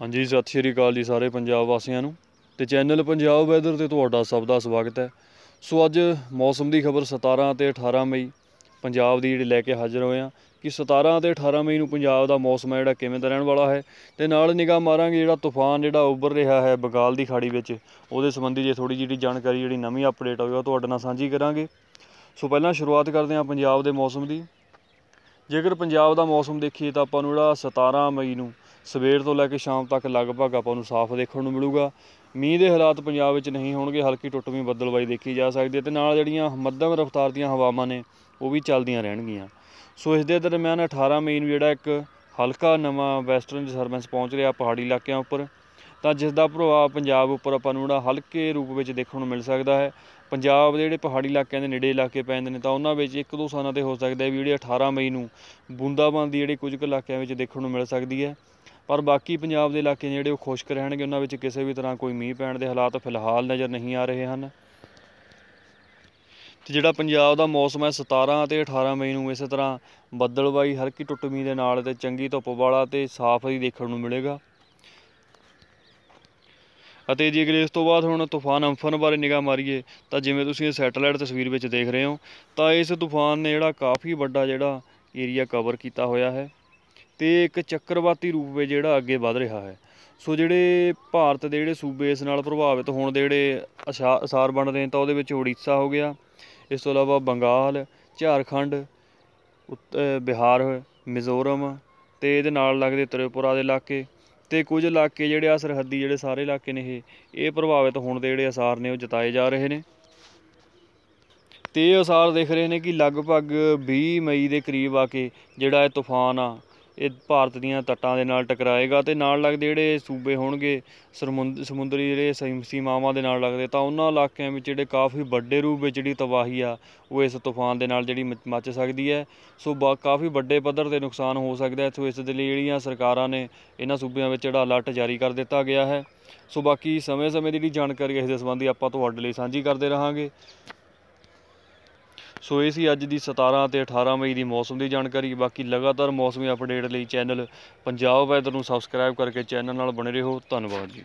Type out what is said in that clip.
ਹਾਂਜੀ ਸਤਿ ਸ਼੍ਰੀ ਅਕਾਲ ਜੀ ਸਾਰੇ ਪੰਜਾਬ ਵਾਸੀਆਂ ਨੂੰ ਤੇ ਚੈਨਲ ਪੰਜਾਬ ਵੈਦਰ ਤੇ ਤੁਹਾਡਾ ਸਭ ਦਾ ਸਵਾਗਤ ਹੈ ਸੋ ਅੱਜ ਮੌਸਮ ਦੀ ਖਬਰ 17 ਤੇ 18 ਮਈ ਪੰਜਾਬ ਦੀ ਜਿਹੜੀ ਲੈ ਕੇ ਹਾਜ਼ਰ ਹੋਏ ਆ ਕਿ 17 ਤੇ 18 ਮਈ ਨੂੰ ਪੰਜਾਬ ਦਾ ਮੌਸਮ ਹੈ ਜਿਹੜਾ ਕਿਵੇਂ ਦਾ ਰਹਿਣ ਵਾਲਾ ਹੈ ਤੇ ਨਾਲ ਨਿਗਾਹ ਮਾਰਾਂਗੇ ਜਿਹੜਾ ਤੂਫਾਨ ਜਿਹੜਾ ਉੱਭਰ ਰਿਹਾ ਹੈ ਬੰਗਾਲ ਦੀ ਖਾੜੀ ਵਿੱਚ ਉਹਦੇ ਸੰਬੰਧੀ ਜੇ ਥੋੜੀ ਜਿਹੀ ਜਾਣਕਾਰੀ ਜਿਹੜੀ ਨਵੀਂ ਅਪਡੇਟ ਹੋਈ ਉਹ ਤੁਹਾਡੇ ਨਾਲ ਸਾਂਝੀ ਕਰਾਂਗੇ ਸੋ ਪਹਿਲਾਂ ਸ਼ੁਰੂਆਤ ਕਰਦੇ ਆ ਪੰਜਾਬ ਦੇ ਮੌਸਮ ਦੀ ਜੇਕਰ ਪੰਜਾਬ ਦਾ ਮੌਸਮ ਦੇਖੀਏ ਤਾਂ ਆਪਾਂ ਨੂੰ ਜਿਹੜਾ 17 ਮਈ ਨੂੰ ਸਵੇਰ ਤੋਂ ਲੈ ਕੇ ਸ਼ਾਮ ਤੱਕ ਲਗਭਗ ਆਪਾਂ ਨੂੰ ਸਾਫ਼ ਦੇਖਣ ਨੂੰ ਮਿਲੂਗਾ ਮੀਂਹ ਦੇ ਹਾਲਾਤ ਪੰਜਾਬ ਵਿੱਚ ਨਹੀਂ ਹੋਣਗੇ ਹਲਕੀ ਟੁੱਟਵੀਂ ਬੱਦਲਬਾਈ ਦੇਖੀ ਜਾ ਸਕਦੀ ਹੈ ਤੇ ਨਾਲ ਜਿਹੜੀਆਂ ਮੱਧਮ ਰਫ਼ਤਾਰ ਦੀਆਂ ਹਵਾਵਾਂ ਨੇ ਉਹ ਵੀ ਚੱਲਦੀਆਂ ਰਹਿਣਗੀਆਂ ਸੋ ਇਸ ਦੇ ਦਰਮਿਆਨ 18 ਮਈ ਨੂੰ ਜਿਹੜਾ ਇੱਕ ਹਲਕਾ ਨਵਾਂ ਵੈਸਟਰਨ ਡਿਸਟਰਬੈਂਸ ਪਹੁੰਚ ਰਿਹਾ ਪਹਾੜੀ ਇਲਾਕਿਆਂ ਉੱਪਰ ਤਾਂ ਜਿਸ ਦਾ ਪ੍ਰਭਾਵ ਪੰਜਾਬ ਉੱਪਰ ਆਪਾਂ ਨੂੰ ਜਿਹੜਾ ਹਲਕੇ ਰੂਪ ਵਿੱਚ ਦੇਖਣ ਨੂੰ ਮਿਲ ਸਕਦਾ ਹੈ ਪੰਜਾਬ ਦੇ ਜਿਹੜੇ ਪਹਾੜੀ ਇਲਾਕਿਆਂ ਦੇ ਨੇੜੇ ਇਲਾਕੇ ਪੈਂਦੇ ਨੇ ਤਾਂ ਉਹਨਾਂ ਵਿੱਚ ਇੱਕ ਦੋ ਸਾਨਾਂ ਤੇ ਹੋ ਸਕਦਾ ਹੈ ਵੀ ਜਿਹੜੇ 18 ਮਈ ਨੂੰ ਬੂੰਦਾਬਾਂਦੀ ਜਿਹੜੇ ਕੁਝ ਕੁ ਇਲਾਕਿਆਂ ਵਿੱਚ ਦੇਖਣ ਨੂੰ ਮਿਲ ਸਕਦੀ ਹੈ ਪਰ ਬਾਕੀ ਪੰਜਾਬ ਦੇ ਇਲਾਕੇ ਜਿਹੜੇ ਉਹ ਖੁਸ਼ਕ ਰਹਿਣਗੇ ਉਹਨਾਂ ਵਿੱਚ ਕਿਸੇ ਵੀ ਤਰ੍ਹਾਂ ਕੋਈ ਮੀਂਹ ਪੈਣ ਦੇ ਹਾਲਾਤ ਫਿਲਹਾਲ ਨਜ਼ਰ ਨਹੀਂ ਆ ਰਹੇ ਹਨ ਤੇ ਜਿਹੜਾ ਪੰਜਾਬ ਦਾ ਮੌਸਮ ਹੈ 17 ਤੇ 18 ਮਈ ਨੂੰ ਇਸੇ ਤਰ੍ਹਾਂ ਬੱਦਲਬਾਈ ਹਲਕੀ ਟੁੱਟਮੀ ਦੇ ਨਾਲ ਤੇ ਚੰਗੀ ਧੁੱਪ ਵਾਲਾ ਤੇ ਸਾਫ਼ ਹੀ ਦੇਖਣ ਨੂੰ ਮਿਲੇਗਾ ਅਤੇ ਜੇ ਅਗਲੇ ਇਸ ਤੋਂ ਬਾਅਦ ਹੁਣ ਤੂਫਾਨ ਅੰਫਨ ਬਾਰੇ ਨਿਗਾਹ ਮਾਰੀਏ ਤਾਂ ਜਿਵੇਂ ਤੁਸੀਂ ਇਹ ਸੈਟੇਲਾਈਟ ਤਸਵੀਰ ਵਿੱਚ ਦੇਖ ਰਹੇ ਹੋ ਤਾਂ ਇਸ ਤੂਫਾਨ ਨੇ ਜਿਹੜਾ ਕਾਫੀ ਵੱਡਾ ਜਿਹੜਾ ਏਰੀਆ ਕਵਰ ਕੀਤਾ ਹੋਇਆ ਹੈ ਤੇ ਇੱਕ ਚੱਕਰਵਾਤੀ ਰੂਪ ਵਿੱਚ ਜਿਹੜਾ ਅੱਗੇ ਵਧ ਰਿਹਾ ਹੈ ਸੋ ਜਿਹੜੇ ਭਾਰਤ ਦੇ ਜਿਹੜੇ ਸੂਬੇ ਇਸ ਨਾਲ ਪ੍ਰਭਾਵਿਤ ਹੋਣ ਦੇ ਜਿਹੜੇ ਅਸਾਰ ਬਣ ਰਹੇ ਤਾਂ ਉਹਦੇ ਵਿੱਚ ਓਡੀਸ਼ਾ ਹੋ ਗਿਆ ਇਸ ਤੋਂ ਇਲਾਵਾ ਬੰਗਾਲ ਝਾਰਖੰਡ ਬਿਹਾਰ ਮਿਜ਼ੋਰਮ ਤੇ ਇਹਦੇ ਨਾਲ ਲੱਗਦੇ ਤ੍ਰਿਪੁਰਾ ਦੇ ਇਲਾਕੇ ਤੇ ਕੁਝ ਇਲਾਕੇ ਜਿਹੜੇ ਆ ਸਰਹੱਦੀ ਜਿਹੜੇ ਸਾਰੇ ਇਲਾਕੇ ਨੇ ਇਹ ਇਹ ਪ੍ਰਭਾਵਿਤ ਹੋਣ ਦੇ ਜਿਹੜੇ ਅਸਾਰ ਨੇ ਉਹ ਜਤਾਏ ਜਾ ਰਹੇ ਨੇ ਤੇ ਇਹ ਅਸਾਰ ਦਿਖ ਰਹੇ ਨੇ ਕਿ ਲਗਭਗ 20 ਮਈ ਦੇ ਕਰੀਬ ਆ ਕੇ ਜਿਹੜਾ ਇਹ ਤੂਫਾਨ ਆ ਇਹ ਭਾਰਤ ਦੀਆਂ ਤੱਟਾਂ ਦੇ ਨਾਲ ਟਕਰਾਏਗਾ ਤੇ ਨਾਲ ਲੱਗਦੇ ਜਿਹੜੇ ਸੂਬੇ ਹੋਣਗੇ ਸਮੁੰਦਰੀ ਜਿਹੜੇ ਸੀਮਾਵਾਂ ਦੇ ਨਾਲ ਲੱਗਦੇ ਤਾਂ ਉਹਨਾਂ ਇਲਾਕਿਆਂ ਵਿੱਚ ਜਿਹੜੇ ਕਾਫੀ ਵੱਡੇ ਰੂਪ ਵਿੱਚ ਜਿਹੜੀ ਤਬਾਹੀ ਆ ਉਹ ਇਸ ਤੂਫਾਨ ਦੇ ਨਾਲ ਜਿਹੜੀ ਮੱਚ ਸਕਦੀ ਹੈ ਸੋ ਕਾਫੀ ਵੱਡੇ ਪੱਧਰ ਤੇ ਨੁਕਸਾਨ ਹੋ ਸਕਦਾ ਹੈ ਸੋ ਇਸ ਦੇ ਲਈ ਜਿਹੜੀਆਂ ਸਰਕਾਰਾਂ ਨੇ ਇਹਨਾਂ ਸੂਬਿਆਂ ਵਿੱਚ ਜਿਹੜਾ ਅਲਰਟ ਜਾਰੀ ਕਰ ਦਿੱਤਾ ਗਿਆ ਹੈ ਸੋ ਬਾਕੀ ਸਮੇਂ-ਸਮੇਂ ਦੀ ਜਿਹੜੀ ਜਾਣਕਾਰੀ ਇਸ ਦੇ ਸੰਬੰਧੀ ਆਪਾਂ ਤੁਹਾਡੇ ਲਈ ਸਾਂਝੀ ਕਰਦੇ ਰਹਾਂਗੇ ਸੋ ਇਹ ਸੀ ਅੱਜ ਦੀ 17 ਤੇ 18 ਮਈ ਦੀ ਮੌਸਮ ਦੀ ਜਾਣਕਾਰੀ ਬਾਕੀ ਲਗਾਤਾਰ ਮੌਸਮੀ ਅਪਡੇਟ ਲਈ ਚੈਨਲ ਪੰਜਾਬ ਵੈਦਰ ਨੂੰ ਸਬਸਕ੍ਰਾਈਬ ਕਰਕੇ ਚੈਨਲ ਨਾਲ ਬਣੇ ਰਹੋ ਧੰਨਵਾਦ ਜੀ